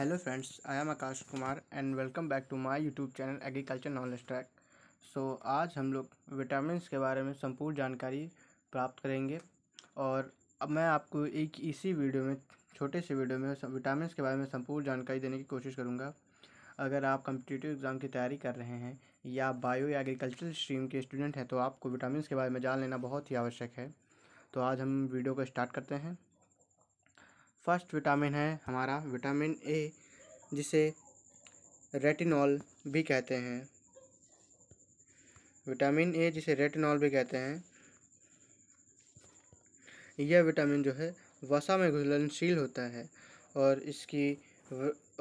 hello friends I am Akash Kumar and welcome back to my YouTube channel Agriculture Knowledge Track so आज हम लोग vitamin के बारे में संपूर्ण जानकारी प्राप्त करेंगे और अब मैं आपको एक इसी वीडियो में छोटे से वीडियो में विटामिन के बारे में संपूर्ण जानकारी देने की कोशिश करूँगा अगर आप कंपिटेटिव एग्ज़ाम की तैयारी कर रहे हैं या बायो या एग्रीकल्चरल स्ट्रीम के स्टूडेंट हैं तो आपको विटामिन के बारे में जान लेना बहुत ही आवश्यक है तो आज हम वीडियो को स्टार्ट करते हैं फर्स्ट विटामिन है हमारा विटामिन ए जिसे रेटिनॉल भी कहते हैं विटामिन ए जिसे रेटिनॉल भी कहते हैं यह विटामिन जो है वसा में घुलनशील होता है और इसकी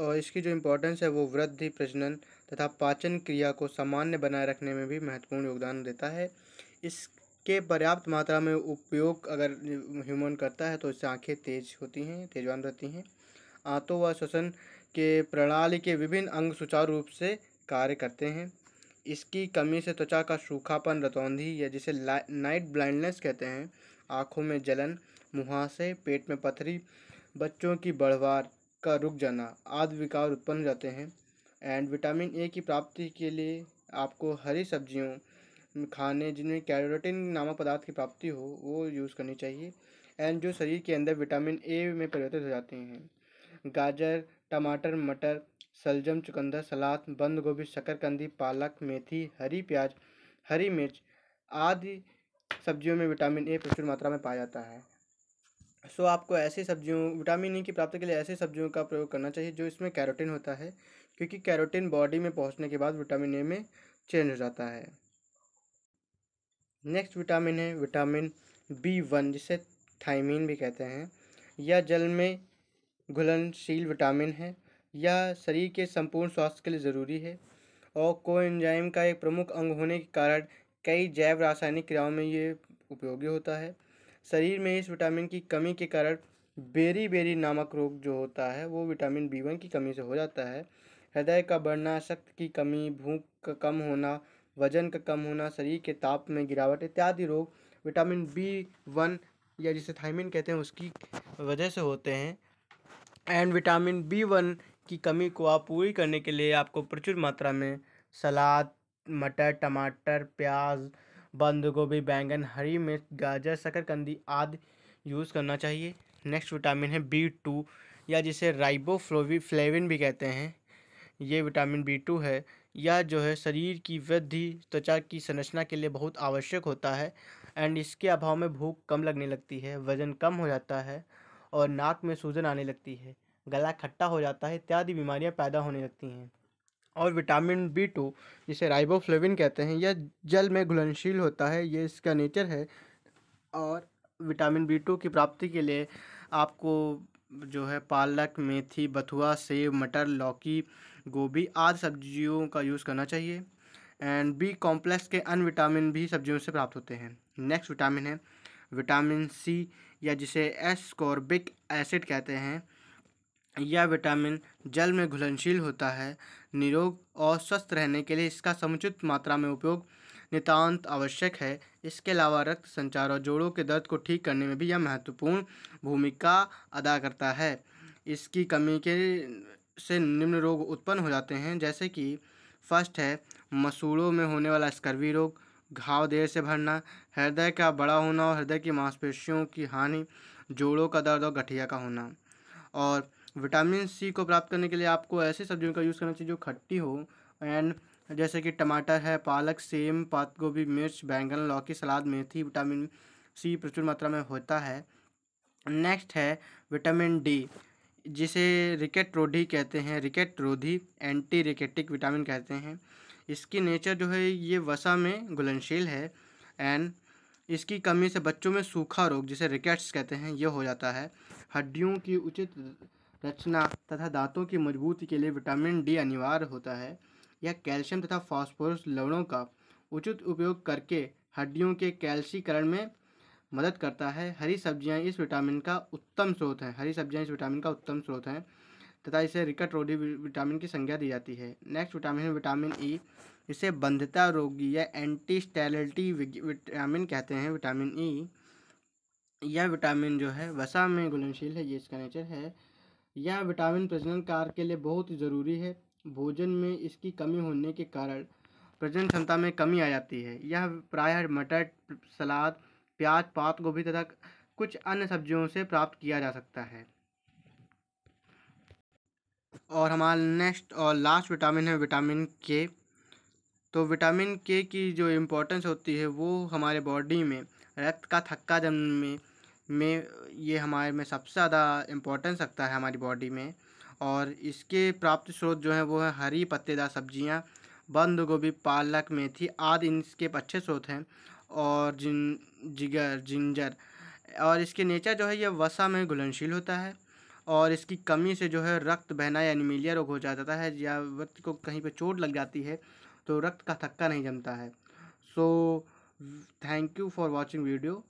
और इसकी जो इम्पोर्टेंस है वो वृद्धि प्रजनन तथा पाचन क्रिया को सामान्य बनाए रखने में भी महत्वपूर्ण योगदान देता है इस के पर्याप्त मात्रा में उपयोग अगर ह्यूमन करता है तो इससे आँखें तेज होती हैं तेजवान रहती हैं आंतों व श्वसन के प्रणाली के विभिन्न अंग सुचारू रूप से कार्य करते हैं इसकी कमी से त्वचा का सूखापन रतौंधी या जिसे नाइट ब्लाइंडनेस कहते हैं आँखों में जलन मुहासे पेट में पथरी बच्चों की बढ़वार का रुक जाना आदि विकार उत्पन्न हो जाते हैं एंड विटामिन ए की प्राप्ति के लिए आपको हरी सब्जियों खाने जिनमें कैरोटीन नामक पदार्थ की प्राप्ति हो वो यूज़ करनी चाहिए एंड जो शरीर के अंदर विटामिन ए में परिवर्तित हो जाते हैं गाजर टमाटर मटर सलजम चुकंदर सलाद बंद गोभी शकरकंदी पालक मेथी हरी प्याज हरी मिर्च आदि सब्जियों में विटामिन ए प्रचुर मात्रा में पाया जाता है सो so, आपको ऐसी सब्जियों विटामिन ई की प्राप्ति के लिए ऐसी सब्जियों का प्रयोग करना चाहिए जो इसमें कैरोटीन होता है क्योंकि कैरोटीन बॉडी में पहुंचने के बाद विटामिन ए में चेंज हो जाता है नेक्स्ट विटामिन है विटामिन बी वन जिसे थाइमिन भी कहते हैं यह जल में घुलनशील विटामिन है यह शरीर के संपूर्ण स्वास्थ्य के लिए ज़रूरी है और कोएंजाइम का एक प्रमुख अंग होने के कारण कई जैव रासायनिक क्रियाओं में ये उपयोगी होता है शरीर में इस विटामिन की कमी के कारण बेरी बेरी नामक रोग जो होता है वो विटामिन बी वन की कमी से हो जाता है हृदय का बढ़ना शक्ति की कमी भूख का कम होना वजन का कम होना शरीर के ताप में गिरावट इत्यादि रोग विटामिन बी वन या जिसे थाइमिन कहते हैं उसकी वजह से होते हैं एंड विटामिन बी वन की कमी को आप पूरी करने के लिए आपको प्रचुर मात्रा में सलाद मटर टमाटर प्याज बंद गोभी बैंगन हरी मिर्च गाजर शकरकंदी आदि यूज़ करना चाहिए नेक्स्ट विटामिन है बी टू या जिसे राइबोफ्लोवी फ्लेविन भी कहते हैं ये विटामिन बी टू है यह जो है शरीर की वृद्धि त्वचा की संरचना के लिए बहुत आवश्यक होता है एंड इसके अभाव में भूख कम लगने लगती है वज़न कम हो जाता है और नाक में सूजन आने लगती है गला खट्टा हो जाता है इत्यादि बीमारियां पैदा होने लगती हैं और विटामिन बी टू जिसे राइबोफ्लेविन कहते हैं यह जल में घुलनशील होता है ये इसका नेचर है और विटामिन बी टू की प्राप्ति के लिए आपको जो है पालक मेथी बथुआ सेब मटर लौकी गोभी आदि सब्जियों का यूज़ करना चाहिए एंड बी कॉम्प्लेक्स के अन्य विटामिन भी सब्जियों से प्राप्त होते हैं नेक्स्ट विटामिन है विटामिन सी या जिसे एस्कॉर्बिक एसिड कहते हैं यह विटामिन जल में घुलनशील होता है निरोग और स्वस्थ रहने के लिए इसका समुचित मात्रा में उपयोग नितांत आवश्यक है इसके अलावा रक्त संचार और जोड़ों के दर्द को ठीक करने में भी यह महत्वपूर्ण भूमिका अदा करता है इसकी कमी के से निम्न रोग उत्पन्न हो जाते हैं जैसे कि फर्स्ट है मसूड़ों में होने वाला स्कर्वी रोग घाव देर से भरना हृदय का बड़ा होना और हृदय की मांसपेशियों की हानि जोड़ों का दर्द और गठिया का होना और विटामिन सी को प्राप्त करने के लिए आपको ऐसी सब्जियों का यूज़ करना चाहिए जो खट्टी हो एंड जैसे कि टमाटर है पालक सेम पात गोभी मिर्च बैंगन लौकी सलाद मेथी विटामिन सी प्रचुर मात्रा में होता है नेक्स्ट है विटामिन डी जिसे रिकेट रोधी कहते हैं रिकेट रोधी एंटी रिकेटिक विटामिन कहते हैं इसकी नेचर जो है ये वसा में घुलनशील है एंड इसकी कमी से बच्चों में सूखा रोग जिसे रिकेट्स कहते हैं ये हो जाता है हड्डियों की उचित रचना तथा दांतों की मजबूती के लिए विटामिन डी अनिवार्य होता है यह कैल्शियम तथा फॉस्फोरस लवणों का उचित उपयोग करके हड्डियों के कैल्शीकरण में मदद करता है हरी सब्जियां इस विटामिन का उत्तम स्रोत है हरी सब्जियां इस विटामिन का उत्तम स्रोत हैं तथा इसे रिकट रोधी विटामिन की संज्ञा दी जाती है नेक्स्ट विटामिन है विटामिन ई इसे बंधता रोगी या एंटी स्टेलिटी विटामिन कहते हैं विटामिन ई यह विटामिन जो है वसा में घुलनशील है ये इसका नेचर है यह विटामिन प्रजनन कार्य के लिए बहुत ज़रूरी है भोजन में इसकी कमी होने के कारण प्रजनन क्षमता में कमी आ जाती है यह प्रायः मटर सलाद प्याज पात गोभी तथा कुछ अन्य सब्जियों से प्राप्त किया जा सकता है और हमारा नेक्स्ट और लास्ट विटामिन है विटामिन के तो विटामिन के की जो इम्पोर्टेंस होती है वो हमारे बॉडी में रक्त का थक्का जम में में ये हमारे में सबसे ज़्यादा इम्पोर्टेंस रखता है हमारी बॉडी में और इसके प्राप्त स्रोत जो है वो है हरी पत्तेदार सब्जियां बंद गोभी पालक मेथी आदि इनके अच्छे स्रोत हैं और जिन जिगर जिंजर और इसके नेचर जो है ये वसा में घुलनशील होता है और इसकी कमी से जो है रक्त बहना या एनीमिलिया रोग हो जाता है या व्यक्ति को कहीं पे चोट लग जाती है तो रक्त का थक्का नहीं जमता है so thank you for watching video